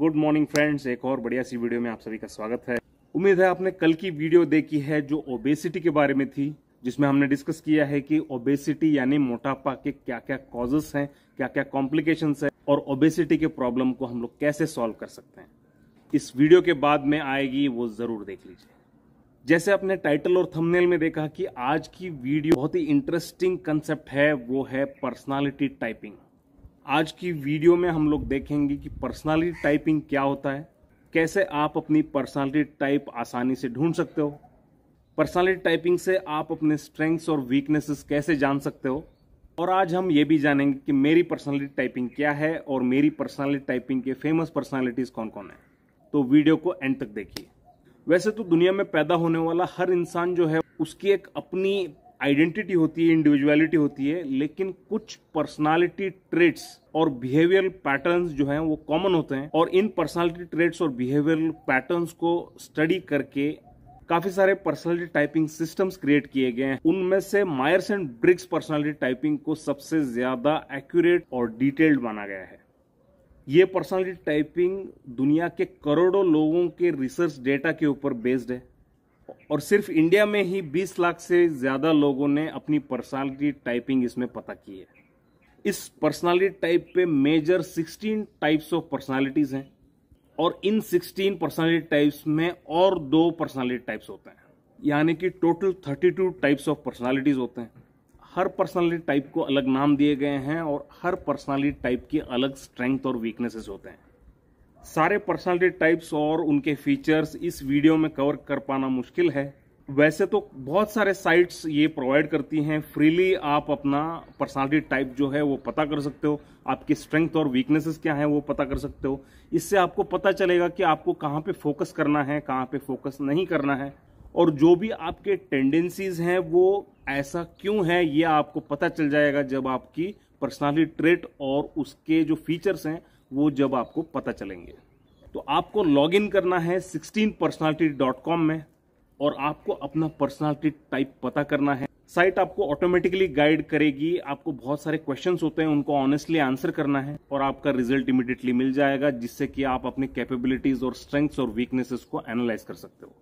good morning friends एक और बढ़िया सी वीडियो में आप सभी का स्वागत है उम्मीद है आपने कल की वीडियो देखी है जो ओबेसिटी के बारे में थी जिसमें हमने डिस्कस किया है कि ओबेसिटी यानी मोटापा के क्या क्या कॉजेस हैं क्या क्या कॉम्प्लिकेशन है और ओबेसिटी के प्रॉब्लम को हम लोग कैसे सॉल्व कर सकते हैं इस वीडियो के बाद में आएगी वो जरूर देख लीजिए जैसे आपने टाइटल और थंबनेल में देखा कि आज की वीडियो बहुत ही इंटरेस्टिंग कंसेप्ट है वो है पर्सनालिटी टाइपिंग आज की वीडियो में हम लोग देखेंगे कि पर्सनालिटी टाइपिंग क्या होता है कैसे आप अपनी पर्सनालिटी टाइप आसानी से ढूंढ सकते हो पर्सनालिटी टाइपिंग से आप अपने स्ट्रेंग्स और वीकनेसेस कैसे जान सकते हो और आज हम ये भी जानेंगे कि मेरी पर्सनालिटी टाइपिंग क्या है और मेरी पर्सनालिटी टाइपिंग के फेमस पर्सनालिटीज कौन कौन है तो वीडियो को एंड तक देखिए वैसे तो दुनिया में पैदा होने वाला हर इंसान जो है उसकी एक अपनी आइडेंटिटी होती है इंडिविजुअलिटी होती है लेकिन कुछ पर्सनालिटी ट्रेट्स और बिहेवियरल पैटर्न्स जो हैं वो कॉमन होते हैं और इन पर्सनालिटी ट्रेट्स और बिहेवियरल पैटर्न्स को स्टडी करके काफी सारे पर्सनालिटी टाइपिंग सिस्टम्स क्रिएट किए गए हैं उनमें से Myers and Briggs personality typing को सबसे ज्यादा एक्यूरेट और डिटेल्ड माना गया है ये पर्सनालिटी टाइपिंग दुनिया के करोड़ों लोगों के रिसर्च डेटा के ऊपर बेस्ड है और सिर्फ इंडिया में ही 20 लाख से ज़्यादा लोगों ने अपनी पर्सनालिटी टाइपिंग इसमें पता की है इस पर्सनालिटी टाइप पे मेजर 16 टाइप्स ऑफ पर्सनालिटीज़ हैं और इन 16 पर्सनालिटी टाइप्स में और दो पर्सनालिटी टाइप्स होते हैं यानी कि टोटल 32 टाइप्स ऑफ पर्सनालिटीज़ होते हैं हर पर्सनालिटी टाइप को अलग नाम दिए गए हैं और हर पर्सनालिटी टाइप की अलग स्ट्रेंथ और वीकनेसेस होते हैं सारे पर्सनालिटी टाइप्स और उनके फीचर्स इस वीडियो में कवर कर पाना मुश्किल है वैसे तो बहुत सारे साइट्स ये प्रोवाइड करती हैं फ्रीली आप अपना पर्सनालिटी टाइप जो है वो पता कर सकते हो आपकी स्ट्रेंथ और वीकनेसेस क्या हैं वो पता कर सकते हो इससे आपको पता चलेगा कि आपको कहाँ पे फोकस करना है कहाँ पे फोकस नहीं करना है और जो भी आपके टेंडेंसीज हैं वो ऐसा क्यों है ये आपको पता चल जाएगा जब आपकी पर्सनालिटी ट्रेट और उसके जो फीचर्स हैं वो जब आपको पता चलेंगे तो आपको लॉग इन करना है सिक्सटीन पर्सनैलिटी डॉट कॉम में और आपको अपना पर्सनालिटी टाइप पता करना है साइट आपको ऑटोमेटिकली गाइड करेगी आपको बहुत सारे क्वेश्चन होते हैं उनको ऑनेस्टली आंसर करना है और आपका रिजल्ट इमिडिएटली मिल जाएगा जिससे कि आप अपने कैपेबिलिटीज और स्ट्रेंथ्स और वीकनेसेस को एनालाइज कर सकते हो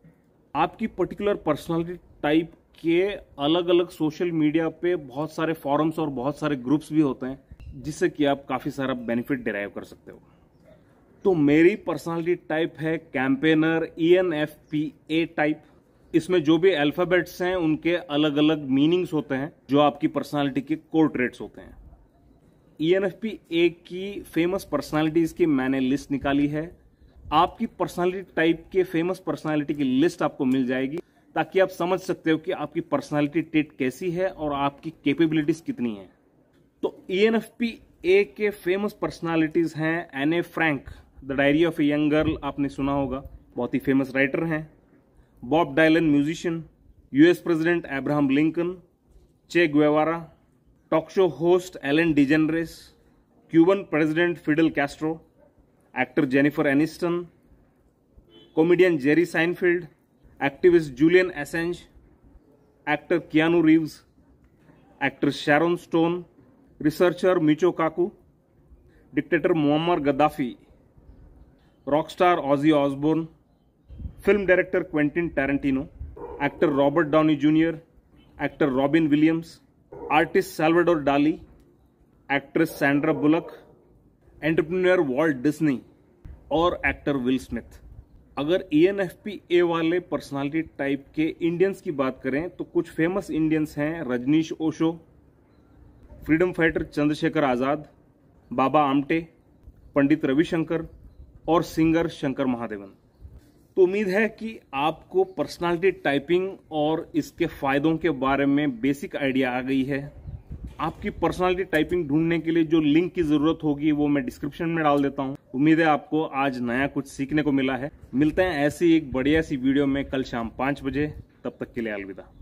आपकी पर्टिकुलर पर्सनालिटी टाइप के अलग अलग सोशल मीडिया पे बहुत सारे फॉरम्स और बहुत सारे ग्रुप्स भी होते हैं जिससे कि आप काफ़ी सारा बेनिफिट डिराइव कर सकते हो तो मेरी पर्सनालिटी टाइप है campaigner E N F P A type इसमें जो भी अल्फ़ाबेट्स हैं उनके अलग अलग मीनिंग्स होते हैं जो आपकी पर्सनालिटी के कोर ट्रेट्स होते हैं E N F P A की फेमस पर्सनालिटीज़ की मैंने लिस्ट निकाली है आपकी पर्सनालिटी टाइप के फेमस पर्सनालिटी की लिस्ट आपको मिल जाएगी ताकि आप समझ सकते हो कि आपकी पर्सनालिटी टेट कैसी है और आपकी कैपेबिलिटीज़ कितनी है तो ई e ए के फेमस पर्सनालिटीज हैं Anne Frank the diary of a young girl आपने सुना होगा बहुत ही फेमस राइटर हैं Bob Dylan musician US president Abraham Lincoln Che Guevara talk show host Ellen DeGeneres Cuban president Fidel Castro actor Jennifer Aniston comedian Jerry Seinfeld activist Julian Assange actor Keanu Reeves actor Sharon Stone researcher Micho Kaku, dictator Muammar Gaddafi, rock star Ozzy Osbourne, film director Quentin Tarantino, actor Robert Downey Jr., actor Robin Williams, artist Salvador Dali, actress Sandra Bullock, entrepreneur Walt Disney और actor Will Smith अगर E N F P A वाले personality type के Indians की बात करें तो कुछ famous Indians हैं रजनीश ओशो फ्रीडम फाइटर चंद्रशेखर आज़ाद बाबा आमटे पंडित रविशंकर और सिंगर शंकर महादेवन तो उम्मीद है कि आपको पर्सनालिटी टाइपिंग और इसके फ़ायदों के बारे में बेसिक आइडिया आ गई है आपकी पर्सनालिटी टाइपिंग ढूंढने के लिए जो लिंक की ज़रूरत होगी वो मैं डिस्क्रिप्शन में डाल देता हूँ उम्मीद है आपको आज नया कुछ सीखने को मिला है मिलते हैं ऐसी एक बढ़िया सी वीडियो में कल शाम पाँच बजे तब तक के लिए अलविदा